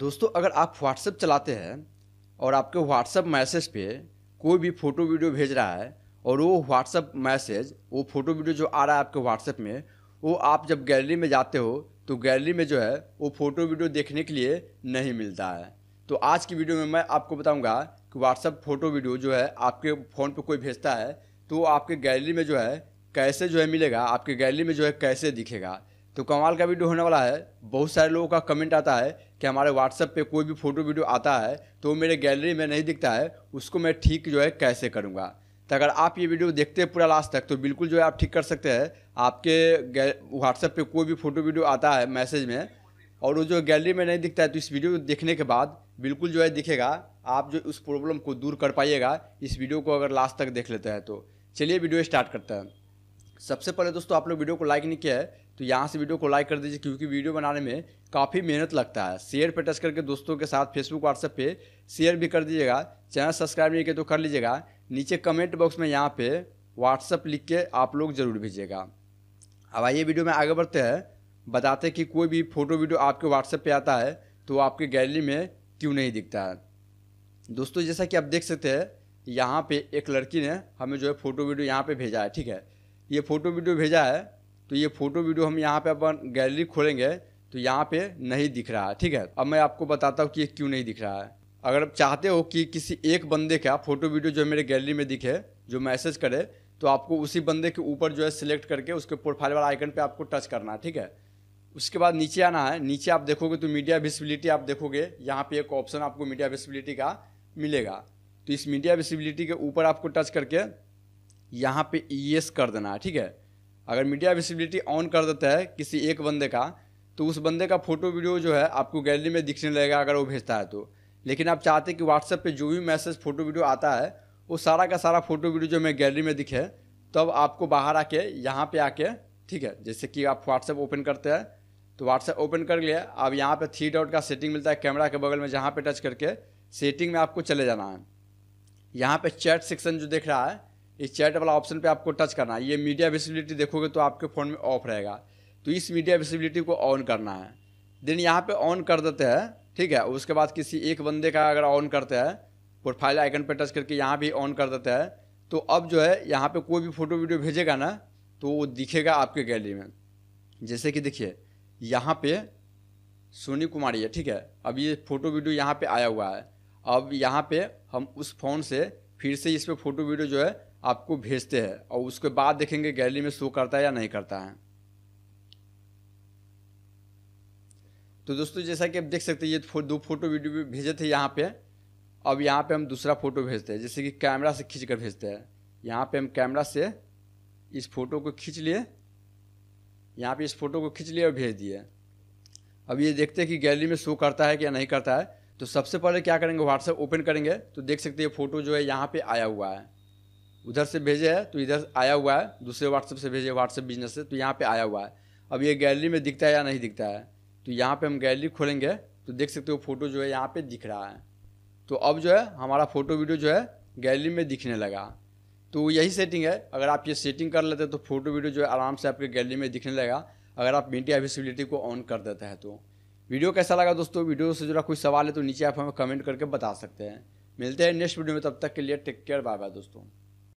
दोस्तों अगर आप व्हाट्सएप चलाते हैं और आपके व्हाट्सएप मैसेज पे कोई भी फ़ोटो वीडियो भेज रहा है और वो व्हाट्सएप मैसेज वो फ़ोटो वीडियो जो आ रहा है आपके व्हाट्सएप में वो आप जब गैलरी में जाते हो तो गैलरी में जो है वो फ़ोटो वीडियो देखने के लिए नहीं मिलता है तो आज की वीडियो में मैं आपको बताऊंगा कि व्हाट्सअप फ़ोटो वीडियो जो है आपके फ़ोन पर कोई भेजता है तो आपके गैलरी में जो है कैसे जो है मिलेगा आपके गैलरी में जो है कैसे दिखेगा तो कमाल का वीडियो होने वाला है बहुत सारे लोगों का कमेंट आता है कि हमारे व्हाट्सएप पे कोई भी फ़ोटो वीडियो आता है तो मेरे गैलरी में नहीं दिखता है उसको मैं ठीक जो है कैसे करूँगा तो अगर आप ये वीडियो देखते हैं पूरा लास्ट तक तो बिल्कुल जो है आप ठीक कर सकते हैं आपके व्हाट्सएप पर कोई भी फ़ोटो वीडियो आता है मैसेज में और वो जो गैलरी में नहीं दिखता है तो इस वीडियो को देखने के बाद बिल्कुल जो है दिखेगा आप जो उस प्रॉब्लम को दूर कर पाइएगा इस वीडियो को अगर लास्ट तक देख लेते हैं तो चलिए वीडियो स्टार्ट करते हैं सबसे पहले दोस्तों आप लोग वीडियो को लाइक नहीं किया है तो यहाँ से वीडियो को लाइक कर दीजिए क्योंकि वीडियो बनाने में काफ़ी मेहनत लगता है शेयर पर टच करके दोस्तों के साथ फेसबुक व्हाट्सएप पे शेयर भी कर दीजिएगा चैनल सब्सक्राइब नहीं किया तो कर लीजिएगा नीचे कमेंट बॉक्स में यहाँ पे व्हाट्सअप लिख के आप लोग ज़रूर भेजिएगा अब आइए वीडियो में आगे बढ़ते हैं बताते हैं कि कोई भी फ़ोटो वीडियो आपके व्हाट्सएप पर आता है तो आपके गैलरी में क्यों नहीं दिखता है दोस्तों जैसा कि आप देख सकते हैं यहाँ पे एक लड़की ने हमें जो है फ़ोटो वीडियो यहाँ पे भेजा है ठीक है ये फ़ोटो वीडियो भेजा है तो ये फोटो वीडियो हम यहाँ पे अपन गैलरी खोलेंगे तो यहाँ पे नहीं दिख रहा है ठीक है अब मैं आपको बताता हूँ कि ये क्यों नहीं दिख रहा है अगर आप चाहते हो कि किसी एक बंदे का फोटो वीडियो जो मेरे गैलरी में दिखे जो मैसेज करे तो आपको उसी बंदे के ऊपर जो है सिलेक्ट करके उसके प्रोफाइल वाला आइकन पर आपको टच करना है ठीक है उसके बाद नीचे आना है नीचे आप देखोगे तो मीडिया विजिबिलिटी आप देखोगे यहाँ पर एक ऑप्शन आपको मीडिया विजिबिलिटी का मिलेगा तो इस मीडिया विजिबिलिटी के ऊपर आपको टच करके यहाँ पे ई कर देना है ठीक है अगर मीडिया विजिबिलिटी ऑन कर देता है किसी एक बंदे का तो उस बंदे का फोटो वीडियो जो है आपको गैलरी में दिखने लगेगा अगर वो भेजता है तो लेकिन आप चाहते हैं कि व्हाट्सएप पे जो भी मैसेज फोटो वीडियो आता है वो सारा का सारा फोटो वीडियो जो मैं गैलरी में दिखे तब तो आपको बाहर आके यहाँ पे आके ठीक है जैसे कि आप व्हाट्सएप ओपन करते हैं तो व्हाट्सएप ओपन कर लिया अब यहाँ पे थ्री डॉट का सेटिंग मिलता है कैमरा के बगल में जहाँ पे टच करके सेटिंग में आपको चले जाना है यहाँ पे चैट सेक्शन जो देख रहा है इस चैट वाला ऑप्शन पे आपको टच करना है ये मीडिया विजिबिलिटी देखोगे तो आपके फ़ोन में ऑफ रहेगा तो इस मीडिया विजिबिलिटी को ऑन करना है देन यहाँ पे ऑन कर देते हैं ठीक है उसके बाद किसी एक बंदे का अगर ऑन करते हैं प्रोफाइल आइकन पर टच करके यहाँ भी ऑन कर देते हैं तो अब जो है यहाँ पर कोई भी फ़ोटो वीडियो भेजेगा ना तो वो दिखेगा आपके गैलरी में जैसे कि देखिए यहाँ पर सोनी कुमारी है ठीक है अब ये फ़ोटो वीडियो यहाँ पर आया हुआ है अब यहाँ पर हम उस फ़ोन से फिर से इस पर फ़ोटो वीडियो जो है आपको भेजते हैं और उसके बाद देखेंगे गैलरी में शो करता है या नहीं करता है तो दोस्तों जैसा कि आप देख सकते हैं ये फो, दो फोटो वीडियो भी भेजे थे यहाँ पे अब यहाँ पे हम दूसरा फोटो भेजते हैं जैसे कि कैमरा से खींच कर भेजते हैं यहाँ पे हम कैमरा से इस फोटो को खींच लिए यहाँ पे इस फोटो को खींच लिए और भेज दिए अब ये देखते हैं कि गैलरी में शो करता है कि या नहीं करता है तो सबसे पहले क्या करेंगे व्हाट्सएप ओपन करेंगे तो देख सकते ये फोटो जो है यहाँ पर आया हुआ है उधर से भेजे है तो इधर आया हुआ है दूसरे व्हाट्सएप से भेजे व्हाट्सएप बिजनेस से तो यहाँ पे आया हुआ है अब ये गैलरी में दिखता है या नहीं दिखता है तो यहाँ पे हम गैलरी खोलेंगे तो देख सकते हो फोटो जो है यहाँ पे दिख रहा है तो अब जो है हमारा फोटो वीडियो जो है गैलरी में दिखने लगा तो यही सेटिंग है अगर आप ये सेटिंग कर लेते हैं तो फोटो वीडियो जो है आराम से आपके गैलरी में दिखने लगा अगर आप मीडिया विजिबिलिटी को ऑन कर देते हैं तो वीडियो कैसा लगा दोस्तों वीडियो से जुड़ा कोई सवाल है तो नीचे आप हमें कमेंट करके बता सकते हैं मिलते हैं नेक्स्ट वीडियो में तब तक के लिए टेक केयर बाय बाय दोस्तों